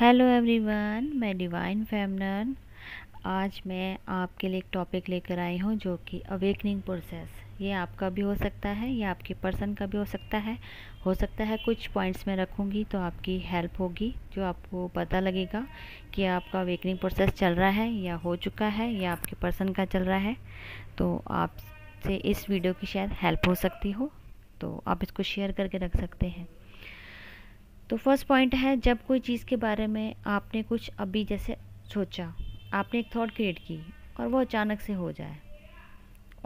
hello everyone मैं divine फैमनर आज मैं आपके लिए एक टॉपिक लेकर आई हूँ जो कि अवेकनिंग प्रोसेस ये आपका भी हो सकता है या आपके पर्सन का भी हो सकता है हो सकता है कुछ पॉइंट्स में रखूँगी तो आपकी हेल्प होगी जो आपको पता लगेगा कि आपका अवेकनिंग प्रोसेस चल रहा है या हो चुका है या आपके पर्सन का चल रहा है तो आपसे इस वीडियो की शायद हेल्प हो सकती हो तो आप इसको शेयर करके रख सकते हैं तो फर्स्ट पॉइंट है जब कोई चीज़ के बारे में आपने कुछ अभी जैसे सोचा आपने एक थॉट क्रिएट की और वो अचानक से हो जाए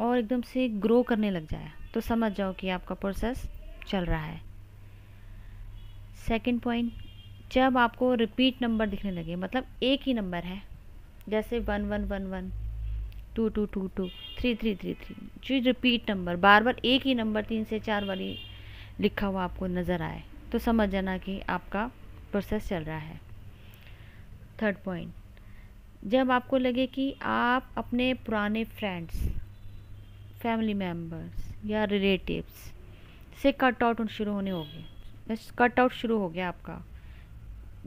और एकदम से ग्रो करने लग जाए तो समझ जाओ कि आपका प्रोसेस चल रहा है सेकंड पॉइंट जब आपको रिपीट नंबर दिखने लगे मतलब एक ही नंबर है जैसे one one one one two two two two three three three three जी रिपीट नंबर बार बार एक ही नंबर तीन से चार वाली लिखा हुआ आपको नज़र आए तो समझ जाना कि आपका प्रोसेस चल रहा है थर्ड पॉइंट जब आपको लगे कि आप अपने पुराने फ्रेंड्स फैमिली मेम्बर्स या रिलेटिव्स से कट आउट शुरू होने हो बस कट आउट शुरू हो गया आपका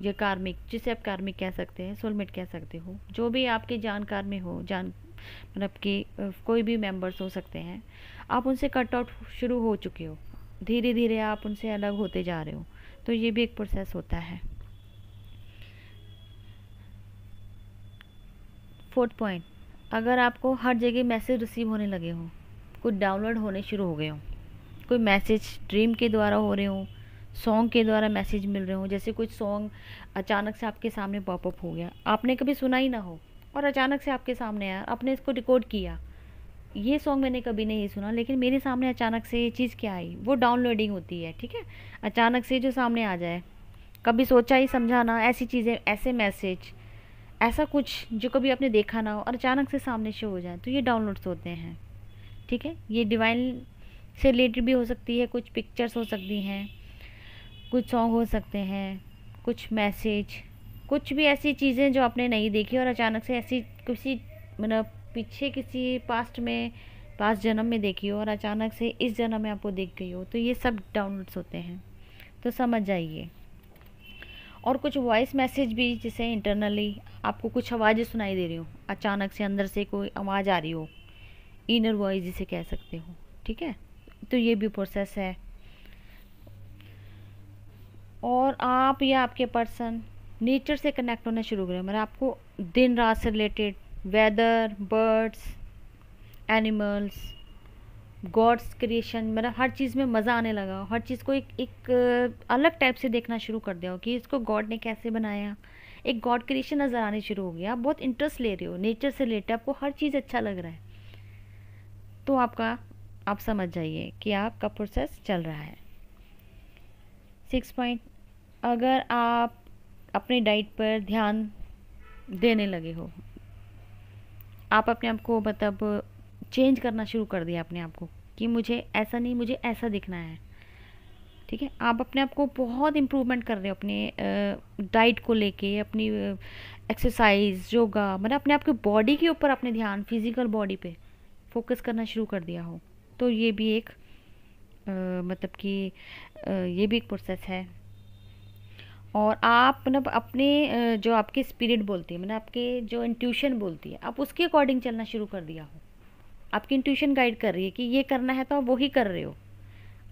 ये कार्मिक जिसे आप कार्मिक कह सकते हैं सोलमेट कह सकते हो जो भी आपके जानकार में हो जान मतलब कि कोई भी मेंबर्स हो सकते हैं आप उनसे कट आउट शुरू हो चुके हो धीरे धीरे आप उनसे अलग होते जा रहे हो तो ये भी एक प्रोसेस होता है फोर्थ पॉइंट अगर आपको हर जगह मैसेज रिसीव होने लगे हो कुछ डाउनलोड होने शुरू हो गए हो कोई मैसेज ड्रीम के द्वारा हो रहे हो सॉन्ग के द्वारा मैसेज मिल रहे हों जैसे कुछ सॉन्ग अचानक से आपके सामने पॉपअप हो गया आपने कभी सुना ही ना हो और अचानक से आपके सामने आया आपने इसको रिकॉर्ड किया ये सॉन्ग मैंने कभी नहीं सुना लेकिन मेरे सामने अचानक से ये चीज़ क्या आई वो डाउनलोडिंग होती है ठीक है अचानक से जो सामने आ जाए कभी सोचा ही समझाना ऐसी चीज़ें ऐसे मैसेज ऐसा कुछ जो कभी आपने देखा ना हो और अचानक से सामने शो हो जाए तो ये डाउनलोड्स होते हैं ठीक है ये डिवाइन से रिलेटेड भी हो सकती है कुछ पिक्चर्स हो सकती हैं कुछ सॉन्ग हो सकते हैं कुछ मैसेज कुछ भी ऐसी चीज़ें जो आपने नहीं देखी और अचानक से ऐसी किसी मतलब पीछे किसी पास्ट में पास्ट जन्म में देखी हो और अचानक से इस जन्म में आपको देख गई हो तो ये सब डाउनलोड्स होते हैं तो समझ जाइए और कुछ वॉइस मैसेज भी जैसे इंटरनली आपको कुछ आवाज़ें सुनाई दे रही हो अचानक से अंदर से कोई आवाज़ आ रही हो इनर वॉइस जिसे कह सकते हो ठीक है तो ये भी प्रोसेस है और आप या आपके पर्सन नेचर से कनेक्ट होना शुरू करें मतलब आपको दिन रात से related weather birds animals gods creation मतलब हर चीज़ में मज़ा आने लगा हो हर चीज़ को एक एक अलग टाइप से देखना शुरू कर दिया हो कि इसको गॉड ने कैसे बनाया एक गॉड क्रिएशन नज़र आने शुरू हो गया आप बहुत इंटरेस्ट ले रहे हो नेचर से रिलेटेड आपको हर चीज़ अच्छा लग रहा है तो आपका आप समझ जाइए कि आपका प्रोसेस चल रहा है सिक्स पॉइंट अगर आप अपनी डाइट पर ध्यान देने लगे हो आप अपने आप को मतलब चेंज करना शुरू कर दिया अपने आप को कि मुझे ऐसा नहीं मुझे ऐसा दिखना है ठीक है आप अपने आप को बहुत इम्प्रूवमेंट कर रहे हो अपने डाइट को लेके अपनी एक्सरसाइज योगा मतलब अपने आप के बॉडी के ऊपर अपने ध्यान फिजिकल बॉडी पे फोकस करना शुरू कर दिया हो तो ये भी एक आ, मतलब कि ये भी एक प्रोसेस है और आप मतलब अपने जो आपकी स्पिरिट बोलती है मतलब आपके जो इंट्यूशन बोलती है आप उसके अकॉर्डिंग चलना शुरू कर दिया हो आपकी इंट्यूशन गाइड कर रही है कि ये करना है तो आप वही कर रहे हो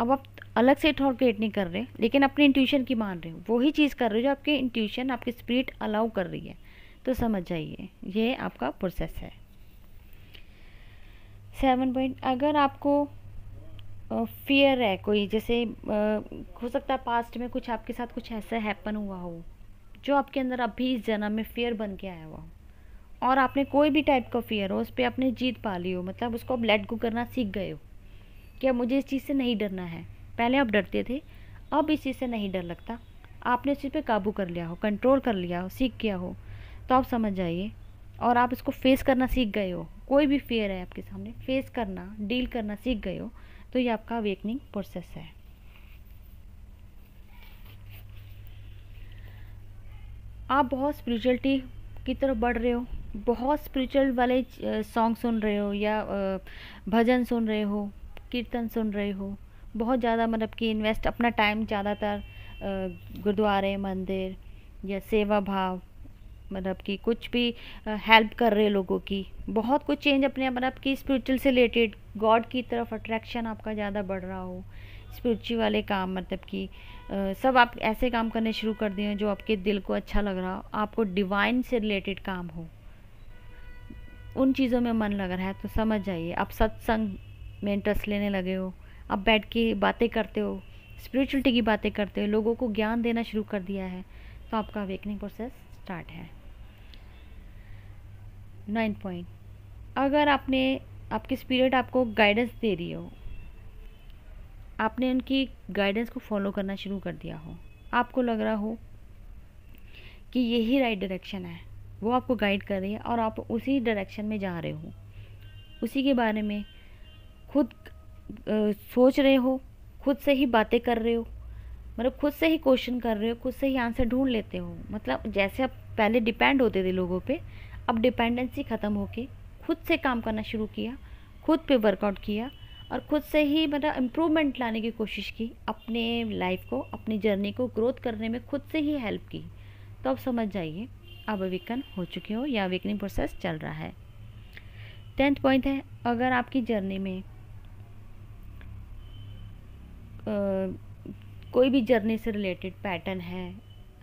अब आप अलग से थॉट क्रिएट नहीं कर रहे लेकिन अपने इंट्यूशन की मान रहे हो वही चीज़ कर रहे हो जो आपके इंट्यूशन आपकी स्पिरिट अलाउ कर रही है तो समझ जाइए ये आपका प्रोसेस है सेवन पॉइंट अगर आपको फियर है कोई जैसे हो सकता है पास्ट में कुछ आपके साथ कुछ ऐसा हैपन हुआ हो जो आपके अंदर अभी इस जन्म में फियर बन के आया हुआ और आपने कोई भी टाइप का फियर हो उस पर आपने जीत पा ली हो मतलब उसको आप लेट गो करना सीख गए हो कि अब मुझे इस चीज़ से नहीं डरना है पहले आप डरते थे अब इस चीज़ से नहीं डर लगता आपने उस चीज़ पर काबू कर लिया हो कंट्रोल कर लिया हो सीख गया हो तो आप समझ जाइए और आप इसको फेस करना सीख गए हो कोई भी फियर है आपके सामने फेस करना डील करना सीख गए हो तो ये आपका अवेकनिंग प्रोसेस है आप बहुत स्पिरिचुअलिटी की तरफ बढ़ रहे हो बहुत स्पिरिचुअल वाले सॉन्ग सुन रहे हो या भजन सुन रहे हो कीर्तन सुन रहे हो बहुत ज़्यादा मतलब कि इन्वेस्ट अपना टाइम ज़्यादातर गुरुद्वारे मंदिर या सेवा भाव मतलब कि कुछ भी हेल्प कर रहे लोगों की बहुत कुछ चेंज अपने मतलब कि स्पिरिचुअल से रिलेटेड गॉड की तरफ अट्रैक्शन आपका ज़्यादा बढ़ रहा हो स्पिरिचुअल वाले काम मतलब कि सब आप ऐसे काम करने शुरू कर दिए जो आपके दिल को अच्छा लग रहा हो आपको डिवाइन से रिलेटेड काम हो उन चीज़ों में मन लग रहा है तो समझ जाइए आप सत्संग में इंटरेस्ट लेने लगे हो आप बैठ के बातें करते हो स्पिरिचुअलिटी की बातें करते हो लोगों को ज्ञान देना शुरू कर दिया है तो आपका अवेकनिंग प्रोसेस स्टार्ट है नाइन पॉइंट अगर आपने आपकी स्पिरिट आपको गाइडेंस दे रही हो आपने उनकी गाइडेंस को फॉलो करना शुरू कर दिया हो आपको लग रहा हो कि यही राइट डायरेक्शन है वो आपको गाइड कर रही है और आप उसी डायरेक्शन में जा रहे हो उसी के बारे में खुद आ, सोच रहे हो खुद से ही बातें कर रहे हो मतलब खुद से ही क्वेश्चन कर रहे हो खुद से ही आंसर ढूंढ लेते हो मतलब जैसे आप पहले डिपेंड होते थे लोगों पे अब डिपेंडेंसी ख़त्म होके खुद से काम करना शुरू किया खुद पे वर्कआउट किया और खुद से ही मतलब इम्प्रूवमेंट लाने की कोशिश की अपने लाइफ को अपनी जर्नी को ग्रोथ करने में खुद से ही हेल्प की तो आप समझ जाइए अब अवेकन हो चुके हो या अवेकनिंग प्रोसेस चल रहा है टेंथ पॉइंट है अगर आपकी जर्नी में आ, कोई भी जर्नी से रिलेटेड पैटर्न है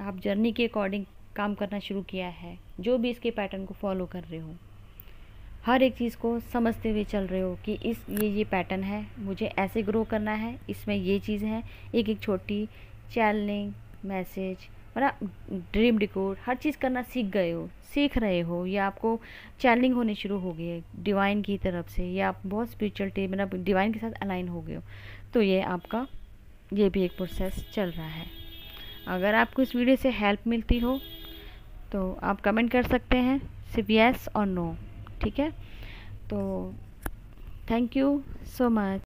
आप जर्नी के अकॉर्डिंग काम करना शुरू किया है जो भी इसके पैटर्न को फॉलो कर रहे हो हर एक चीज़ को समझते हुए चल रहे हो कि इस ये ये पैटर्न है मुझे ऐसे ग्रो करना है इसमें ये चीज़ है एक एक छोटी चैनलिंग मैसेज मतलब ड्रीम डिकोड हर चीज़ करना सीख गए हो सीख रहे हो या आपको चैनलिंग होनी शुरू हो गई है डिवाइन की तरफ से या आप बहुत स्पिरिचुअल टी मतलब डिवाइन के साथ अलाइन हो गए हो तो ये आपका ये भी एक प्रोसेस चल रहा है अगर आपको इस वीडियो से हेल्प मिलती हो तो आप कमेंट कर सकते हैं सिर्फ येस और नो ठीक है तो थैंक यू सो मच